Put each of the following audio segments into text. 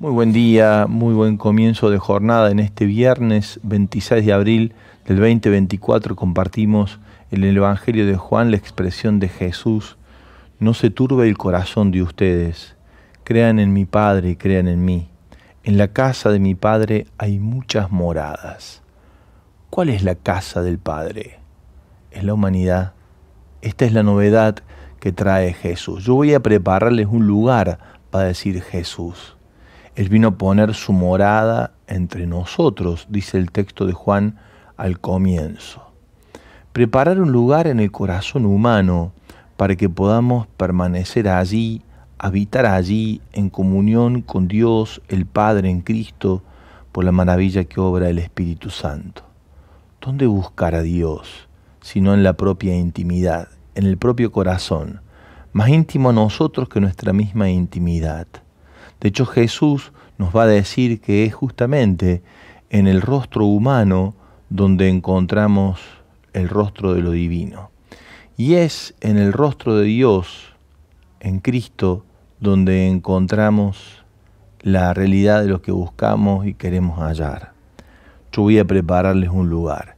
Muy buen día, muy buen comienzo de jornada. En este viernes 26 de abril del 2024 compartimos en el Evangelio de Juan la expresión de Jesús, no se turbe el corazón de ustedes, crean en mi Padre y crean en mí. En la casa de mi Padre hay muchas moradas. ¿Cuál es la casa del Padre? Es la humanidad. Esta es la novedad que trae Jesús. Yo voy a prepararles un lugar para decir Jesús él vino a poner su morada entre nosotros, dice el texto de Juan al comienzo. Preparar un lugar en el corazón humano para que podamos permanecer allí, habitar allí en comunión con Dios, el Padre en Cristo, por la maravilla que obra el Espíritu Santo. ¿Dónde buscar a Dios? Sino en la propia intimidad, en el propio corazón, más íntimo a nosotros que nuestra misma intimidad. De hecho, Jesús nos va a decir que es justamente en el rostro humano donde encontramos el rostro de lo divino. Y es en el rostro de Dios, en Cristo, donde encontramos la realidad de lo que buscamos y queremos hallar. Yo voy a prepararles un lugar.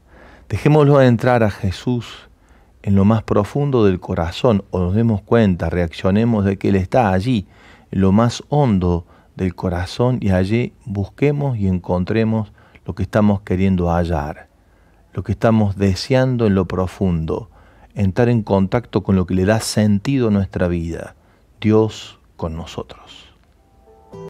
Dejémoslo entrar a Jesús en lo más profundo del corazón o nos demos cuenta, reaccionemos de que Él está allí lo más hondo del corazón y allí busquemos y encontremos lo que estamos queriendo hallar, lo que estamos deseando en lo profundo, entrar en contacto con lo que le da sentido a nuestra vida, Dios con nosotros.